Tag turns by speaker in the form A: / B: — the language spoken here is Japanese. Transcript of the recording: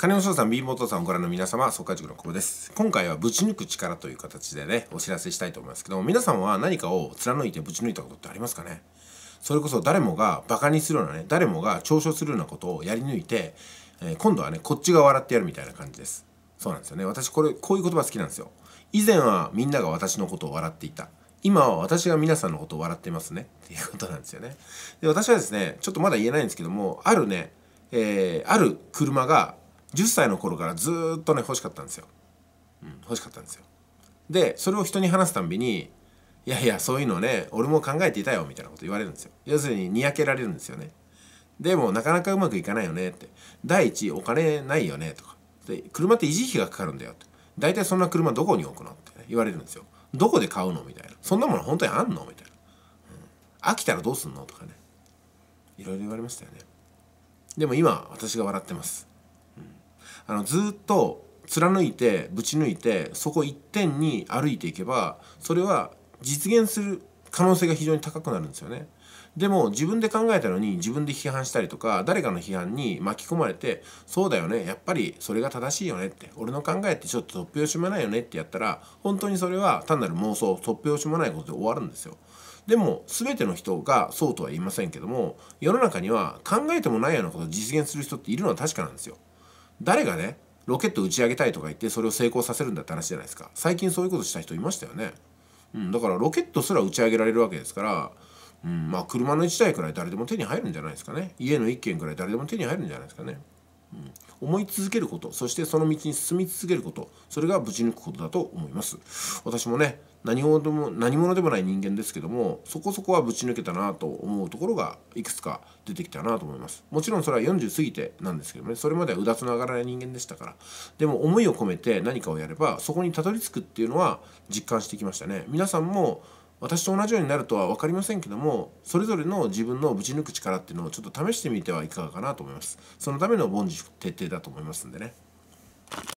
A: 金の翔さん、B 元さん、ご覧の皆様、総会塾の久保です。今回はぶち抜く力という形でね、お知らせしたいと思いますけど皆さんは何かを貫いてぶち抜いたことってありますかねそれこそ誰もが馬鹿にするようなね、誰もが嘲笑するようなことをやり抜いて、えー、今度はね、こっちが笑ってやるみたいな感じです。そうなんですよね。私、これ、こういう言葉好きなんですよ。以前はみんなが私のことを笑っていた。今は私が皆さんのことを笑ってますね。っていうことなんですよね。で、私はですね、ちょっとまだ言えないんですけども、あるね、えー、ある車が10歳の頃からずっとね欲しかったんですよ、うん、欲しかったんですよでそれを人に話すたんびに「いやいやそういうのね俺も考えていたよ」みたいなこと言われるんですよ要するににやけられるんですよねでもなかなかうまくいかないよねって第一お金ないよねとかで車って維持費がかかるんだよって大体そんな車どこに置くのって、ね、言われるんですよどこで買うのみたいなそんなもの本当にあんのみたいな、うん、飽きたらどうすんのとかねいろいろ言われましたよねでも今私が笑ってますあのずっと貫いてぶち抜いてそこ一点に歩いていけばそれは実現する可能性が非常に高くなるんですよね。でも自分で考えたのに自分で批判したりとか誰かの批判に巻き込まれてそうだよねやっぱりそれが正しいよねって俺の考えってちょっと突拍子もないよねってやったら本当にそれは単なる妄想突拍子もないことで終わるんですよ。でも全ての人がそうとは言いませんけども世の中には考えてもないようなことを実現する人っているのは確かなんですよ。誰がねロケット打ち上げたいとか言ってそれを成功させるんだって話じゃないですか最近そういうことした人いましたよね、うん、だからロケットすら打ち上げられるわけですから、うん、まあ車の1台くらい誰でも手に入るんじゃないですかね家の1軒くらい誰でも手に入るんじゃないですかねうん、思い続けることそしてその道に進み続けることそれがぶち抜くことだと思います私もね何者でも何者でもない人間ですけどもそこそこはぶち抜けたなと思うところがいくつか出てきたなと思いますもちろんそれは40過ぎてなんですけどねそれまではうだつの上がらない人間でしたからでも思いを込めて何かをやればそこにたどり着くっていうのは実感してきましたね皆さんも私と同じようになるとは分かりませんけどもそれぞれの自分のぶち抜く力っていうのをちょっと試してみてはいかがかなと思いますそのための凡事徹底だと思いますんでね